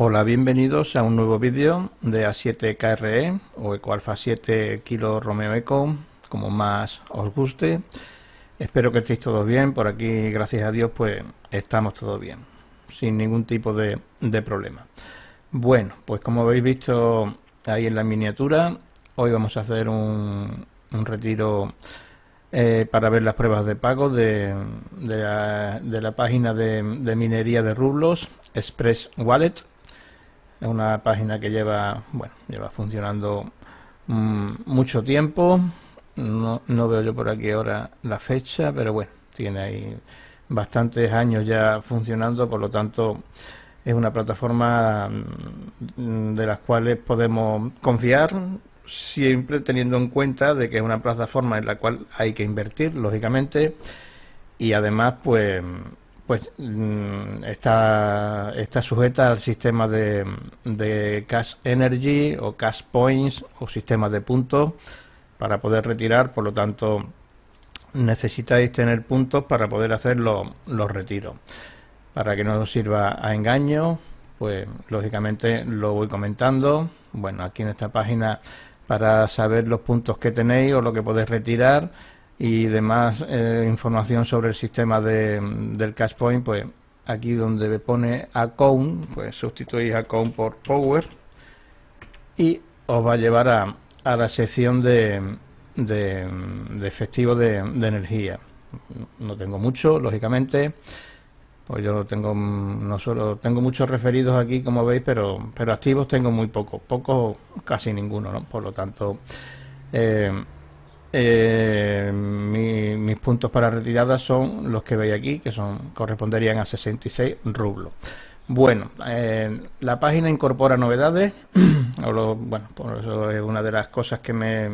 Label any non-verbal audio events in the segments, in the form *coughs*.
Hola, bienvenidos a un nuevo vídeo de A7KRE e o Eco 7 Kilo Romeo Eco, como más os guste. Espero que estéis todos bien, por aquí gracias a Dios pues estamos todos bien, sin ningún tipo de, problema. Bueno, pues como habéis visto ahí en la miniatura, hoy vamos a hacer un, un retiro eh, para ver las pruebas de pago de, la, página de minería de rublos, Express Wallet es una página que lleva, bueno, lleva funcionando mm, mucho tiempo. No, no veo yo por aquí ahora la fecha, pero bueno, tiene ahí bastantes años ya funcionando, por lo tanto es una plataforma mm, de las cuales podemos confiar siempre teniendo en cuenta de que es una plataforma en la cual hay que invertir lógicamente y además pues pues mm, está, está sujeta al sistema de, de cash energy o cash points o sistema de puntos para poder retirar, por lo tanto necesitáis tener puntos para poder hacer los, los retiros. Para que no os sirva a engaño, pues lógicamente lo voy comentando. Bueno, aquí en esta página para saber los puntos que tenéis o lo que podéis retirar y demás eh, información sobre el sistema de, del cash point, pues aquí donde pone account, pues sustituís account por power y os va a llevar a, la sección de, de, efectivo de, energía. No tengo mucho, lógicamente. Pues yo tengo, no solo tengo muchos referidos aquí, como veis, pero, pero activos tengo muy poco poco casi ninguno, ¿no? Por lo tanto, eh, eh, mis puntos para retirada son los que veis aquí, que son corresponderían a 66 rublos. Bueno, eh, la página incorpora novedades, *clears throat* bueno, por eso es una de las cosas que me,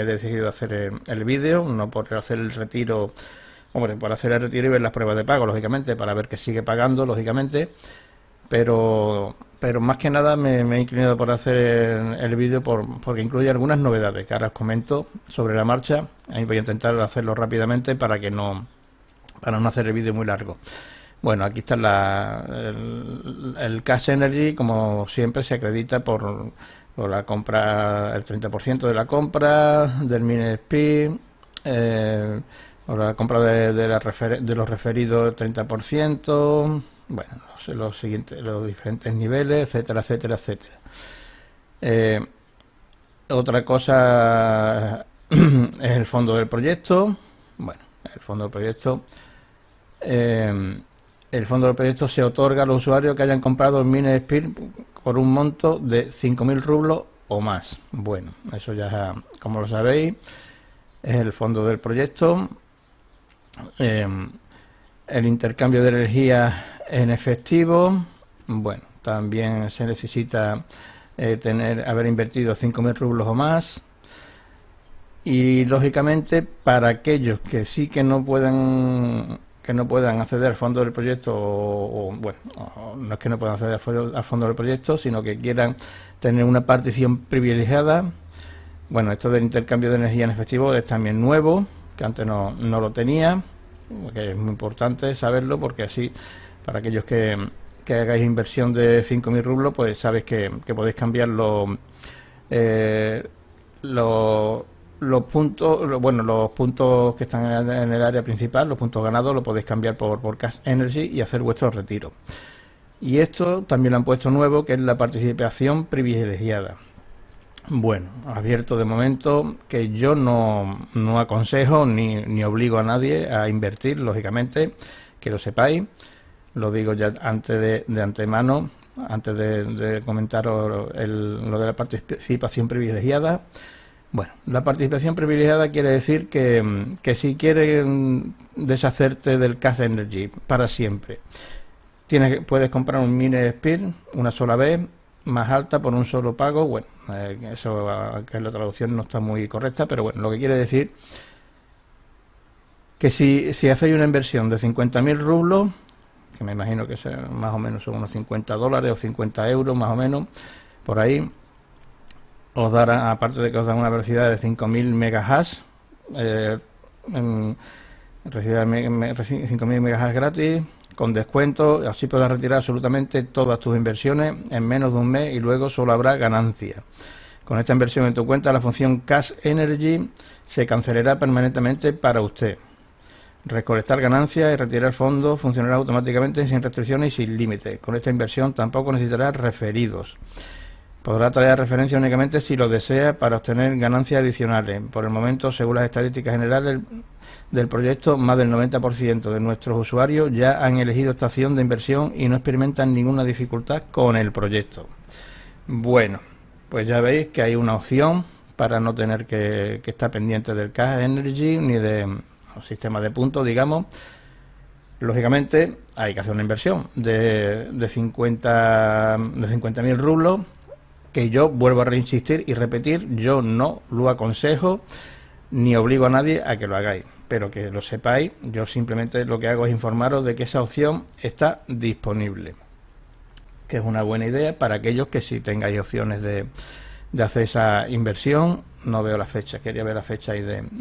he decidido hacer el, eh, el vídeo, no por hacer el retiro, hombre, por hacer el retiro y ver las pruebas de pago, lógicamente, para ver que sigue pagando, lógicamente, pero pero más que nada me, he inclinado por hacer el, vídeo porque incluye algunas novedades que ahora os comento sobre la marcha. Ahí voy a intentar hacerlo rápidamente para que no para no hacer el vídeo muy largo. Bueno, aquí está la, el, Cash Energy, como siempre, se acredita por, por la compra, el 30% de la compra, del SP, eh, por la compra de, de, de los referidos, el 30% bueno, los, siguientes, los diferentes niveles, etcétera, etcétera, etcétera. Eh, otra cosa *clears throat* es el fondo del proyecto. Bueno, el fondo del proyecto. Em, el fondo del proyecto se otorga a los usuarios que hayan comprado el Mine por un monto de 5.000 rublos o más. Bueno, eso ya, como lo sabéis, es el fondo del proyecto. Em, el intercambio de energía en efectivo, bueno, también se necesita eh, tener, haber invertido 5.000 rublos o más. Y lógicamente para aquellos que sí que no puedan que no puedan acceder al fondo del proyecto, o, bueno, no es que no puedan acceder al, fondo del proyecto, sino que quieran tener una partición privilegiada. Bueno, esto del intercambio de energía en efectivo es también nuevo, que antes no, no lo tenía, que es muy importante saberlo porque así para aquellos que, hagáis inversión de 5.000 rublos, pues sabes que, podéis cambiar eh, los, puntos, bueno, los puntos que están en el, área principal, los puntos ganados, lo podéis cambiar por, por Cash Energy y hacer vuestro retiro. Y esto también lo han puesto nuevo, que es la participación privilegiada. Bueno, abierto de momento que yo no, no aconsejo ni, ni obligo a nadie a invertir, lógicamente, que lo sepáis lo digo ya antes de, de antemano, antes de, de comentaros lo de la participación privilegiada. Bueno, la participación privilegiada quiere decir que, si quieres mm, deshacerte del Cash Energy para siempre, tienes, puedes comprar un mini Spear una sola vez, más alta por un solo pago. Bueno, eh, eso que la traducción no está muy correcta, pero bueno, lo que quiere decir que si, si hacéis una inversión de 50.000 rublos, que me imagino que más o menos son unos 50 dólares o 50 euros, más o menos, por ahí. Os dará, aparte de que os dan una velocidad de 5000 megahash, eh, 5000 megahash gratis, con descuento, así podrás retirar absolutamente todas tus inversiones en menos de un mes y luego solo habrá ganancia. Con esta inversión en tu cuenta, la función Cash Energy se cancelará permanentemente para usted. Recolectar ganancias y retirar fondos funcionará automáticamente sin restricciones y sin límite. Con esta inversión tampoco necesitará referidos. Podrá traer referencia únicamente si lo desea para obtener ganancias adicionales. Por el momento, según las estadísticas generales del, proyecto, más del 90% de nuestros usuarios ya han elegido esta opción de inversión y no experimentan ninguna dificultad con el proyecto. Bueno, pues ya veis que hay una opción para no tener que, estar pendiente del Cash Energy ni de sistema de puntos, digamos, lógicamente hay que hacer una inversión de, de 50 de 50 mil rublos que yo vuelvo a reinsistir y repetir yo no lo aconsejo ni obligo a nadie a que lo hagáis pero que lo sepáis yo simplemente lo que hago es informaros de que esa opción está disponible que es una buena idea para aquellos que si tengáis opciones de, de hacer esa inversión no veo la fecha quería ver la fecha y de *laughs*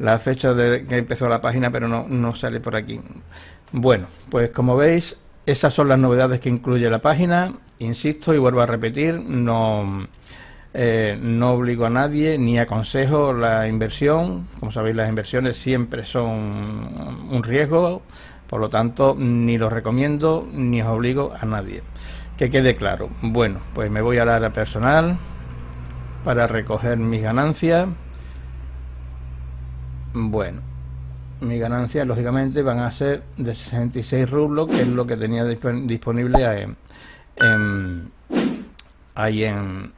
la fecha de que empezó la página, pero no, no sale por aquí. Bueno, pues como veis, esas son las novedades que incluye la página. Insisto y vuelvo a repetir, no, eh, no obligo a nadie ni aconsejo la inversión. Como sabéis, las inversiones siempre son un riesgo, por lo tanto, ni lo recomiendo ni os obligo a nadie. Que quede claro. Bueno, pues me voy a área personal para recoger mis ganancias. Bueno, mi ganancia lógicamente van a ser de 66 rublos, que es lo que tenía disponible en, ahí en...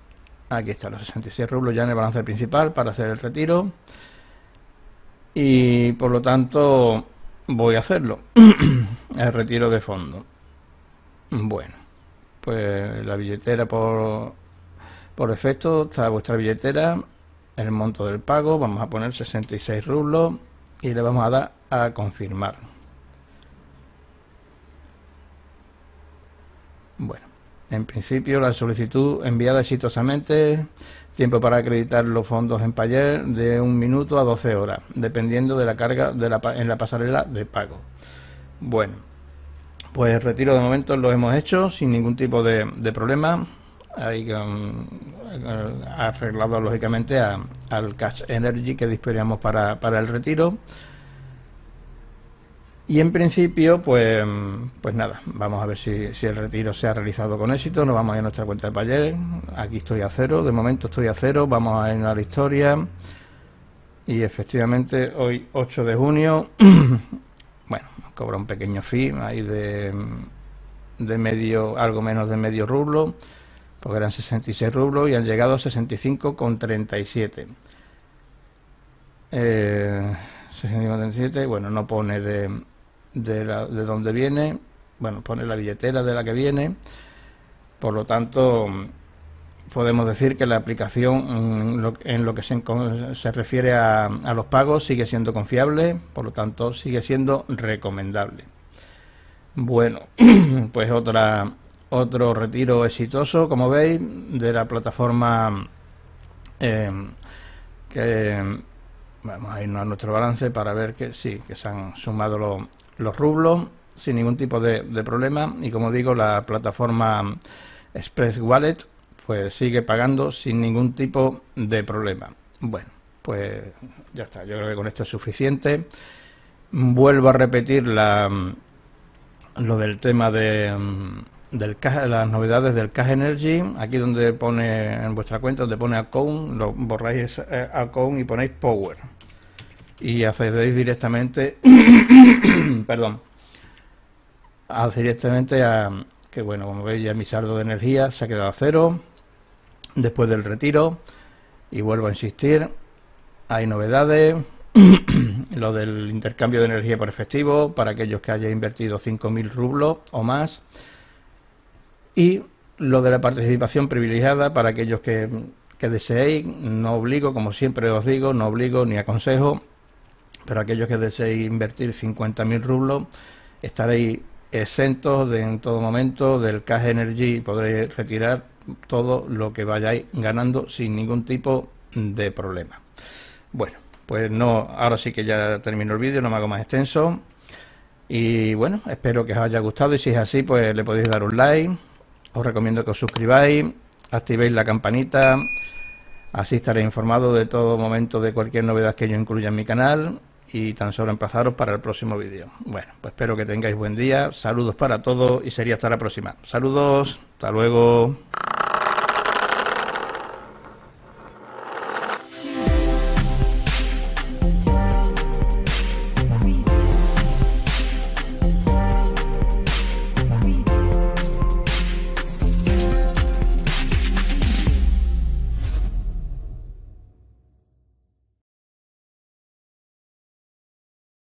Aquí está, los 66 rublos ya en el balance principal para hacer el retiro. Y por lo tanto voy a hacerlo. *clears throat* el retiro de fondo. Bueno, pues la billetera por, por defecto está vuestra billetera el monto del pago, vamos a poner 66 rublos y le vamos a dar a confirmar. Bueno, en principio la solicitud enviada exitosamente, tiempo para acreditar los fondos en Payer de un minuto a 12 horas, dependiendo de la carga de la, en la pasarela de pago. Bueno, pues retiro de momento lo hemos hecho sin ningún tipo de problema ahí eh, arreglado lógicamente al cash energy que disponíamos para, el retiro. Y en principio, pues, pues nada, vamos a ver si, el retiro se ha realizado con éxito. Nos vamos a ir a nuestra cuenta de Payer. Aquí estoy a cero, de momento estoy a cero. Vamos a ir a la historia. Y efectivamente, hoy 8 de junio, *clears throat* bueno, cobra un pequeño fee ahí de, de medio, algo menos de medio rublo porque eran 66 rublos y han llegado a 65,37. 65,37, eh, bueno, no pone de, dónde viene, bueno, pone la billetera de la que viene, por lo tanto podemos decir que la aplicación mm, en lo, que se, refiere a, a, los pagos sigue siendo confiable, por lo tanto sigue siendo recomendable. Bueno, *clears throat* pues otra otro retiro exitoso, como veis, de la plataforma eh, que vamos a irnos a nuestro balance para ver que sí, que se han sumado los rublos sin ningún tipo de, problema y como digo, la plataforma Express Wallet pues sigue pagando sin ningún tipo de problema. Bueno, pues ya está, yo creo que con esto es suficiente. Vuelvo a repetir lo del tema de del las novedades del Cash Energy, aquí donde pone en vuestra cuenta, donde pone account, lo borráis a eh, account y ponéis power. Y accedéis directamente, *coughs* perdón, accedéis directamente a, que bueno, como veis ya mi saldo de energía se ha quedado a cero, después del retiro, y vuelvo a insistir, hay novedades, *coughs* lo del intercambio de energía por efectivo, para aquellos que hayan invertido 5.000 rublos o más, y lo de la participación privilegiada para aquellos que, deseéis, no obligo, como siempre os digo, no obligo ni aconsejo, pero aquellos que deseéis invertir 50.000 rublos, estaréis exentos en todo momento del cash energy y podréis retirar todo lo que vayáis ganando sin ningún tipo de problema. Bueno, pues no, ahora sí que ya termino el vídeo, no me hago más extenso. Y bueno, espero que os haya gustado y si es así, pues le podéis dar un like os recomiendo que os suscribáis, activéis la campanita, así estaréis informados de todo momento de cualquier novedad que yo incluya en mi canal y tan solo emplazaros para el próximo vídeo. Bueno, pues espero que tengáis buen día, saludos para todos y sería hasta la próxima. Saludos, hasta luego.